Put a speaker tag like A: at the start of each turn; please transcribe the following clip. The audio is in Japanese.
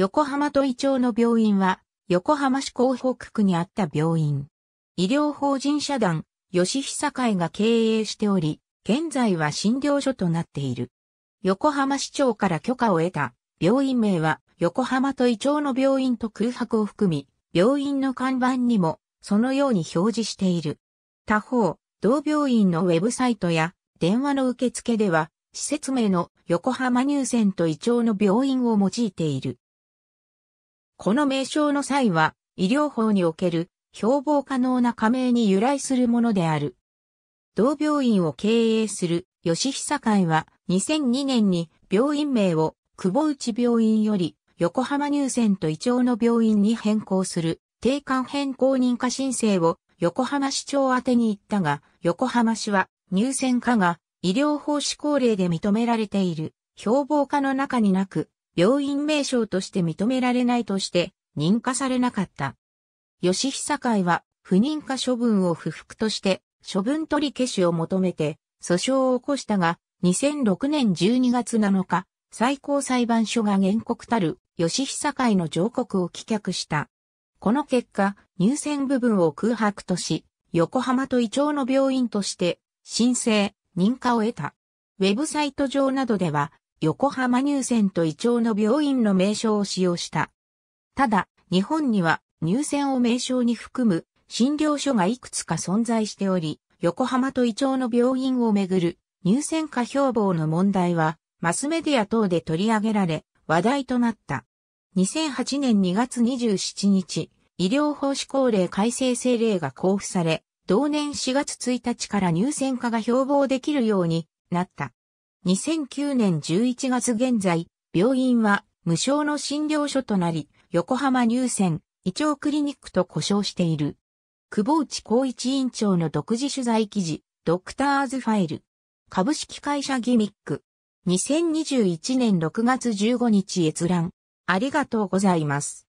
A: 横浜都医町の病院は、横浜市港北区にあった病院。医療法人社団、吉久会が経営しており、現在は診療所となっている。横浜市長から許可を得た、病院名は、横浜都医町の病院と空白を含み、病院の看板にも、そのように表示している。他方、同病院のウェブサイトや、電話の受付では、施設名の横浜入選と胃腸の病院を用いている。この名称の際は、医療法における標榜可能な加盟に由来するものである。同病院を経営する吉久会は2002年に病院名を久保内病院より横浜入選と胃腸の病院に変更する定管変更認可申請を横浜市長宛に行ったが、横浜市は入選課が医療法施行令で認められている標榜課の中になく病院名称として認められないとして認可されなかった。吉久会は不認可処分を不服として処分取り消しを求めて訴訟を起こしたが2006年12月7日最高裁判所が原告たる吉久会の上告を棄却した。この結果入選部分を空白とし横浜と伊調の病院として申請、認可を得た。ウェブサイト上などでは横浜乳腺と胃腸の病院の名称を使用した。ただ、日本には乳腺を名称に含む診療所がいくつか存在しており、横浜と胃腸の病院をめぐる乳腺化標榜の問題はマスメディア等で取り上げられ話題となった。2008年2月27日、医療法施行令改正政令が交付され、同年4月1日から乳腺化が標榜できるようになった。2009年11月現在、病院は無償の診療所となり、横浜入選、胃腸クリニックと呼称している。久保内光一院長の独自取材記事、ドクターズファイル。株式会社ギミック。2021年6月15日閲覧。ありがとうございます。